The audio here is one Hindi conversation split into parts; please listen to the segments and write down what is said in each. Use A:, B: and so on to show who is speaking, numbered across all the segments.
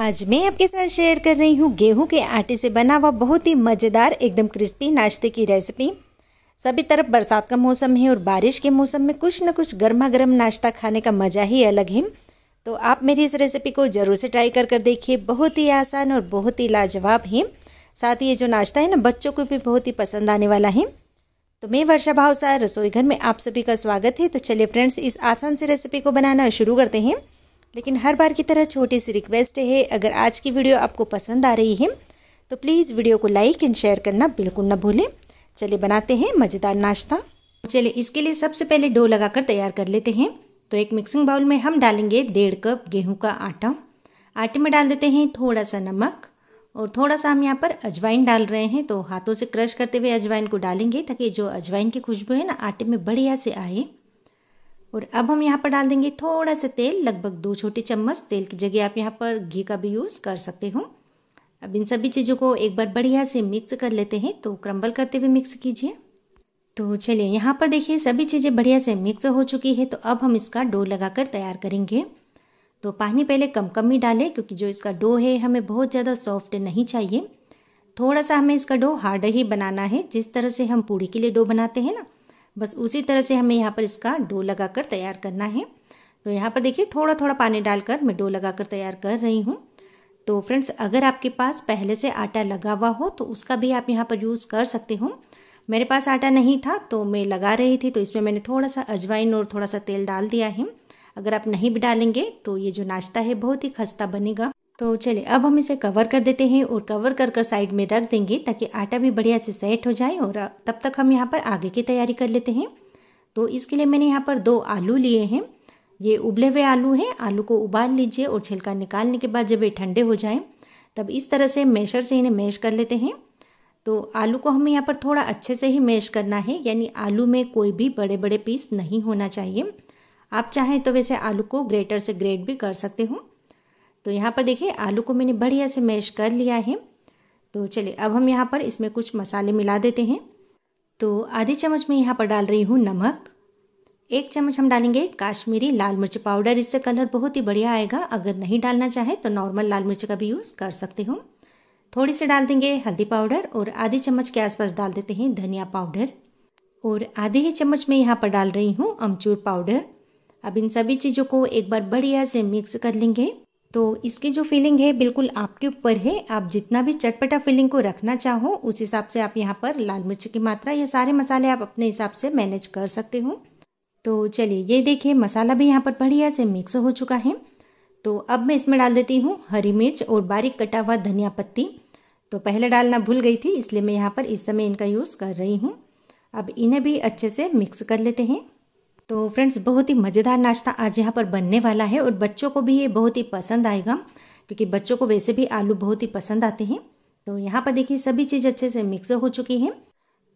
A: आज मैं आपके साथ शेयर कर रही हूँ गेहूं के आटे से बना हुआ बहुत ही मज़ेदार एकदम क्रिस्पी नाश्ते की रेसिपी सभी तरफ बरसात का मौसम है और बारिश के मौसम में कुछ ना कुछ गर्मा गर्म नाश्ता खाने का मज़ा ही अलग है तो आप मेरी इस रेसिपी को ज़रूर से ट्राई कर कर देखिए बहुत ही आसान और बहुत ही लाजवाब है साथ ही ये जो नाश्ता है ना बच्चों को भी बहुत ही पसंद आने वाला है तो मैं वर्षा भावसार रसोई घर में आप सभी का स्वागत है तो चलिए फ्रेंड्स इस आसान से रेसिपी को बनाना शुरू करते हैं लेकिन हर बार की तरह छोटी सी रिक्वेस्ट है अगर आज की वीडियो आपको पसंद आ रही है तो प्लीज़ वीडियो को लाइक एंड शेयर करना बिल्कुल ना भूलें चलिए बनाते हैं मज़ेदार नाश्ता चलिए इसके लिए सबसे पहले डो लगाकर तैयार कर लेते हैं तो एक मिक्सिंग बाउल में हम डालेंगे डेढ़ कप गेहूं का आटा आटे में डाल देते हैं थोड़ा सा नमक और थोड़ा सा हम यहाँ पर अजवाइन डाल रहे हैं तो हाथों से क्रश करते हुए अजवाइन को डालेंगे ताकि जो अजवाइन की खुशबू है ना आटे में बढ़िया से आए और अब हम यहाँ पर डाल देंगे थोड़ा सा तेल लगभग दो छोटे चम्मच तेल की जगह आप यहाँ पर घी का भी यूज़ कर सकते हो अब इन सभी चीज़ों को एक बार बढ़िया से मिक्स कर लेते हैं तो क्रम्बल करते हुए मिक्स कीजिए तो चलिए यहाँ पर देखिए सभी चीज़ें बढ़िया से मिक्स हो चुकी है तो अब हम इसका डो लगाकर तैयार करेंगे तो पानी पहले कम कम ही डालें क्योंकि जो इसका डो है हमें बहुत ज़्यादा सॉफ्ट नहीं चाहिए थोड़ा सा हमें इसका डो हार्ड ही बनाना है जिस तरह से हम पूड़ी के लिए डो बनाते हैं ना बस उसी तरह से हमें यहाँ पर इसका डो लगाकर तैयार करना है तो यहाँ पर देखिए थोड़ा थोड़ा पानी डालकर मैं डो लगाकर तैयार कर रही हूँ तो फ्रेंड्स अगर आपके पास पहले से आटा लगा हुआ हो तो उसका भी आप यहाँ पर यूज़ कर सकते हो मेरे पास आटा नहीं था तो मैं लगा रही थी तो इसमें मैंने थोड़ा सा अजवाइन और थोड़ा सा तेल डाल दिया है अगर आप नहीं भी डालेंगे तो ये जो नाश्ता है बहुत ही खस्ता बनेगा तो चलिए अब हम इसे कवर कर देते हैं और कवर कर कर साइड में रख देंगे ताकि आटा भी बढ़िया से सेट हो जाए और तब तक हम यहाँ पर आगे की तैयारी कर लेते हैं तो इसके लिए मैंने यहाँ पर दो आलू लिए हैं ये उबले हुए आलू हैं आलू को उबाल लीजिए और छिलका निकालने के बाद जब ये ठंडे हो जाएं तब इस तरह से मेशर से इन्हें मैश कर लेते हैं तो आलू को हमें यहाँ पर थोड़ा अच्छे से ही मैश करना है यानी आलू में कोई भी बड़े बड़े पीस नहीं होना चाहिए आप चाहें तो वैसे आलू को ग्रेटर से ग्रेट भी कर सकते हो तो यहाँ पर देखिए आलू को मैंने बढ़िया से मैश कर लिया है तो चलिए अब हम यहाँ पर इसमें कुछ मसाले मिला देते हैं तो आधे चम्मच में यहाँ पर डाल रही हूँ नमक एक चम्मच हम डालेंगे काश्मीरी लाल मिर्च पाउडर इससे कलर बहुत ही बढ़िया आएगा अगर नहीं डालना चाहे तो नॉर्मल लाल मिर्च का भी यूज़ कर सकते हो थोड़ी सी डाल देंगे हल्दी पाउडर और आधी चम्मच के आसपास डाल देते हैं धनिया पाउडर और आधे ही चम्मच में यहाँ पर डाल रही हूँ अमचूर पाउडर अब इन सभी चीज़ों को एक बार बढ़िया से मिक्स कर लेंगे तो इसकी जो फीलिंग है बिल्कुल आपके ऊपर है आप जितना भी चटपटा फीलिंग को रखना चाहो उस हिसाब से आप यहाँ पर लाल मिर्च की मात्रा ये सारे मसाले आप अपने हिसाब से मैनेज कर सकते हो तो चलिए ये देखिए मसाला भी यहाँ पर बढ़िया से मिक्स हो चुका है तो अब मैं इसमें डाल देती हूँ हरी मिर्च और बारीक कटा हुआ धनिया पत्ती तो पहले डालना भूल गई थी इसलिए मैं यहाँ पर इस समय इनका यूज़ कर रही हूँ अब इन्हें भी अच्छे से मिक्स कर लेते हैं तो फ्रेंड्स बहुत ही मज़ेदार नाश्ता आज यहाँ पर बनने वाला है और बच्चों को भी ये बहुत ही पसंद आएगा क्योंकि बच्चों को वैसे भी आलू बहुत ही पसंद आते हैं तो यहाँ पर देखिए सभी चीज़ अच्छे से मिक्स हो चुकी है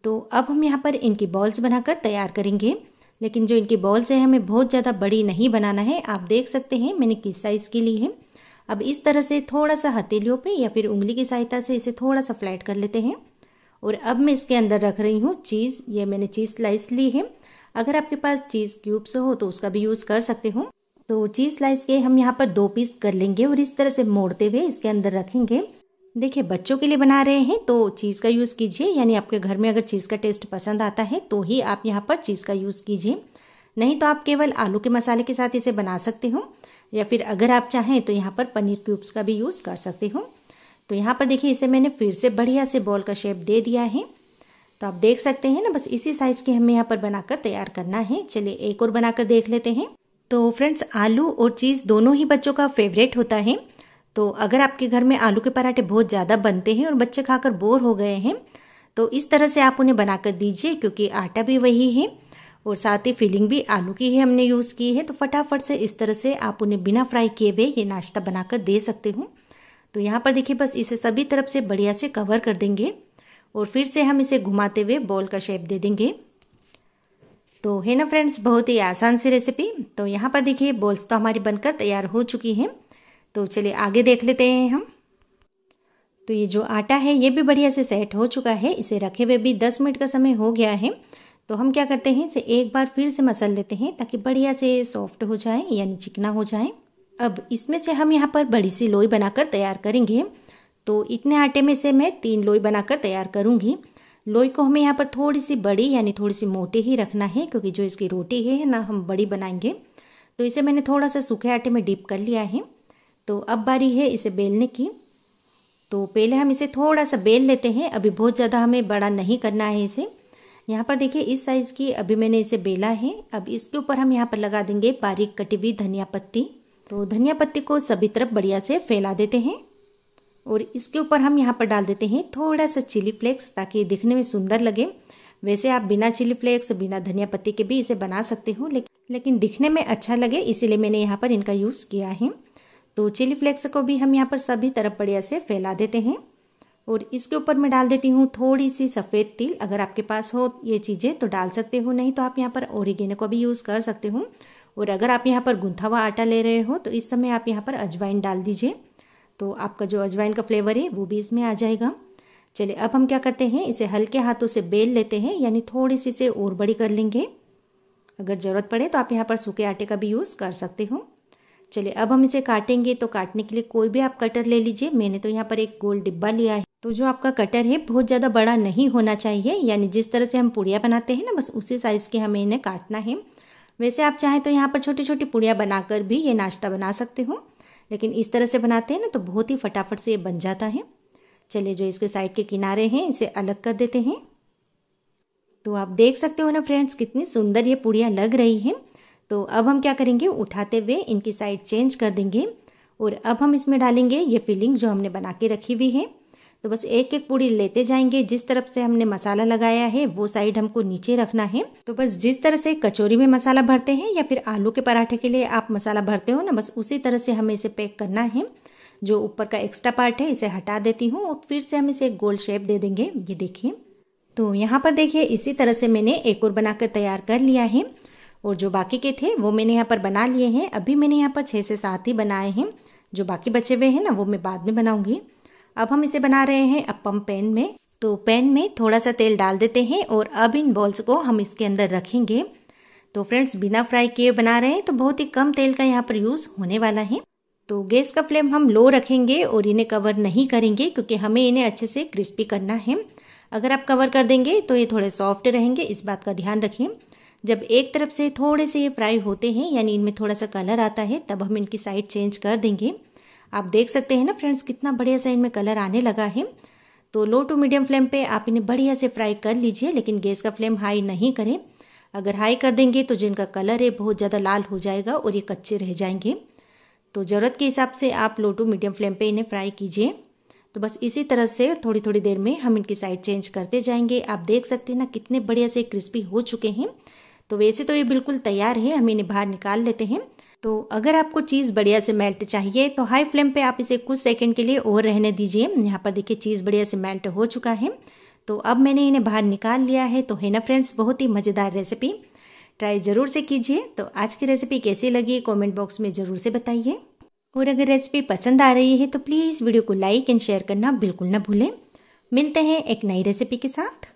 A: तो अब हम यहाँ पर इनकी बॉल्स बनाकर तैयार करेंगे लेकिन जो इनकी बॉल्स है हमें बहुत ज़्यादा बड़ी नहीं बनाना है आप देख सकते हैं मैंने किस साइज़ की ली है अब इस तरह से थोड़ा सा हथेलियों पे या फिर उंगली की सहायता से इसे थोड़ा सा फ्लैट कर लेते हैं और अब मैं इसके अंदर रख रही हूँ चीज़ ये मैंने चीज़ स्लाइस ली है अगर आपके पास चीज़ क्यूब्स हो तो उसका भी यूज़ कर सकते हो तो चीज़ स्लाइस के हम यहाँ पर दो पीस कर लेंगे और इस तरह से मोड़ते हुए इसके अंदर रखेंगे देखिए बच्चों के लिए बना रहे हैं तो चीज़ का यूज़ कीजिए यानी आपके घर में अगर चीज़ का टेस्ट पसंद आता है तो ही आप यहाँ पर चीज़ का यूज़ कीजिए नहीं तो आप केवल आलू के मसाले के साथ इसे बना सकते हो या फिर अगर आप चाहें तो यहाँ पर पनीर क्यूब्स का भी यूज़ कर सकते हो तो यहाँ पर देखिए इसे मैंने फिर से बढ़िया से बॉल का शेप दे दिया है तो आप देख सकते हैं ना बस इसी साइज के हमें यहाँ पर बनाकर तैयार करना है चलिए एक और बनाकर देख लेते हैं तो फ्रेंड्स आलू और चीज़ दोनों ही बच्चों का फेवरेट होता है तो अगर आपके घर में आलू के पराठे बहुत ज़्यादा बनते हैं और बच्चे खाकर बोर हो गए हैं तो इस तरह से आप उन्हें बनाकर दीजिए क्योंकि आटा भी वही है और साथ ही फिलिंग भी आलू की ही हमने यूज़ की है तो फटाफट से इस तरह से आप उन्हें बिना फ्राई किए हुए ये नाश्ता बनाकर दे सकते हो तो यहाँ पर देखिए बस इसे सभी तरफ से बढ़िया से कवर कर देंगे और फिर से हम इसे घुमाते हुए बॉल का शेप दे देंगे तो है ना फ्रेंड्स बहुत ही आसान सी रेसिपी तो यहाँ पर देखिए बॉल्स तो हमारी बनकर तैयार हो चुकी हैं तो चलिए आगे देख लेते हैं हम तो ये जो आटा है ये भी बढ़िया से सेट हो चुका है इसे रखे हुए भी दस मिनट का समय हो गया है तो हम क्या करते हैं इसे एक बार फिर से मसल लेते हैं ताकि बढ़िया से सॉफ्ट हो जाए यानी चिकना हो जाए अब इसमें से हम यहाँ पर बड़ी सी लोई बनाकर तैयार करेंगे तो इतने आटे में से मैं तीन लोई बनाकर तैयार करूँगी लोई को हमें यहाँ पर थोड़ी सी बड़ी यानी थोड़ी सी मोटी ही रखना है क्योंकि जो इसकी रोटी है ना हम बड़ी बनाएंगे तो इसे मैंने थोड़ा सा सूखे आटे में डीप कर लिया है तो अब बारी है इसे बेलने की तो पहले हम इसे थोड़ा सा बेल लेते हैं अभी बहुत ज़्यादा हमें बड़ा नहीं करना है इसे यहाँ पर देखिए इस साइज़ की अभी मैंने इसे बेला है अब इसके ऊपर हम यहाँ पर लगा देंगे बारीक कटी हुई धनिया पत्ती तो धनिया पत्ती को सभी तरफ बढ़िया से फैला देते हैं और इसके ऊपर हम यहाँ पर डाल देते हैं थोड़ा सा चिली फ्लेक्स ताकि दिखने में सुंदर लगे वैसे आप बिना चिली फ्लेक्स बिना धनिया पत्ती के भी इसे बना सकते हो लेकिन लेकिन दिखने में अच्छा लगे इसीलिए मैंने यहाँ पर इनका यूज़ किया है तो चिली फ्लेक्स को भी हम यहाँ पर सभी तरफ बढ़िया से फैला देते हैं और इसके ऊपर मैं डाल देती हूँ थोड़ी सी सफ़ेद तिल अगर आपके पास हो ये चीज़ें तो डाल सकते हो नहीं तो आप यहाँ पर ओरिगेनो को भी यूज़ कर सकते हो और अगर आप यहाँ पर गुंथा हुआ आटा ले रहे हो तो इस समय आप यहाँ पर अजवाइन डाल दीजिए तो आपका जो अजवाइन का फ्लेवर है वो भी इसमें आ जाएगा चलिए अब हम क्या करते हैं इसे हल्के हाथों से बेल लेते हैं यानी थोड़ी सी इसे और बड़ी कर लेंगे अगर ज़रूरत पड़े तो आप यहाँ पर सूखे आटे का भी यूज़ कर सकते हो चलिए अब हम इसे काटेंगे तो काटने के लिए कोई भी आप कटर ले लीजिए मैंने तो यहाँ पर एक गोल डिब्बा लिया है तो जो आपका कटर है बहुत ज़्यादा बड़ा नहीं होना चाहिए यानी जिस तरह से हम पुड़िया बनाते हैं ना बस उसी साइज़ के हमें इन्हें काटना है वैसे आप चाहें तो यहाँ पर छोटी छोटी पुड़िया बनाकर भी ये नाश्ता बना सकते हो लेकिन इस तरह से बनाते हैं ना तो बहुत ही फटाफट से ये बन जाता है चलिए जो इसके साइड के किनारे हैं इसे अलग कर देते हैं तो आप देख सकते हो ना फ्रेंड्स कितनी सुंदर ये पूड़ियाँ लग रही हैं तो अब हम क्या करेंगे उठाते हुए इनकी साइड चेंज कर देंगे और अब हम इसमें डालेंगे ये फिलिंग जो हमने बना के रखी हुई है तो बस एक एक पूड़ी लेते जाएंगे जिस तरफ से हमने मसाला लगाया है वो साइड हमको नीचे रखना है तो बस जिस तरह से कचौरी में मसाला भरते हैं या फिर आलू के पराठे के लिए आप मसाला भरते हो ना बस उसी तरह से हमें इसे पैक करना है जो ऊपर का एक्स्ट्रा पार्ट है इसे हटा देती हूँ और फिर से हम इसे गोल शेप दे देंगे ये देखिए तो यहाँ पर देखिए इसी तरह से मैंने एक और बनाकर तैयार कर लिया है और जो बाकी के थे वो मैंने यहाँ पर बना लिए हैं अभी मैंने यहाँ पर छः से सात ही बनाए हैं जो बाकी बचे हुए हैं ना वो मैं बाद में बनाऊँगी अब हम इसे बना रहे हैं अपम पैन में तो पैन में थोड़ा सा तेल डाल देते हैं और अब इन बॉल्स को हम इसके अंदर रखेंगे तो फ्रेंड्स बिना फ्राई किए बना रहे हैं तो बहुत ही कम तेल का यहाँ पर यूज़ होने वाला है तो गैस का फ्लेम हम लो रखेंगे और इन्हें कवर नहीं करेंगे क्योंकि हमें इन्हें अच्छे से क्रिस्पी करना है अगर आप कवर कर देंगे तो ये थोड़े सॉफ्ट रहेंगे इस बात का ध्यान रखें जब एक तरफ से थोड़े से ये फ्राई होते हैं यानी इनमें थोड़ा सा कलर आता है तब हम इनकी साइड चेंज कर देंगे आप देख सकते हैं ना फ्रेंड्स कितना बढ़िया सा इनमें कलर आने लगा है तो लो टू मीडियम फ्लेम पे आप इन्हें बढ़िया से फ्राई कर लीजिए लेकिन गैस का फ्लेम हाई नहीं करें अगर हाई कर देंगे तो जिनका कलर है बहुत ज़्यादा लाल हो जाएगा और ये कच्चे रह जाएंगे तो ज़रूरत के हिसाब से आप लो टू मीडियम फ्लेम पे इन्हें फ्राई कीजिए तो बस इसी तरह से थोड़ी थोड़ी देर में हम इनकी साइड चेंज करते जाएंगे आप देख सकते हैं ना कितने बढ़िया से क्रिस्पी हो चुके हैं तो वैसे तो ये बिल्कुल तैयार है हम इन्हें बाहर निकाल लेते हैं तो अगर आपको चीज़ बढ़िया से मेल्ट चाहिए तो हाई फ्लेम पे आप इसे कुछ सेकंड के लिए और रहने दीजिए यहाँ पर देखिए चीज़ बढ़िया से मेल्ट हो चुका है तो अब मैंने इन्हें बाहर निकाल लिया है तो है ना फ्रेंड्स बहुत ही मज़ेदार रेसिपी ट्राई ज़रूर से कीजिए तो आज की रेसिपी कैसी लगी कॉमेंट बॉक्स में ज़रूर से बताइए और अगर रेसिपी पसंद आ रही है तो प्लीज़ वीडियो को लाइक एंड शेयर करना बिल्कुल ना भूलें मिलते हैं एक नई रेसिपी के साथ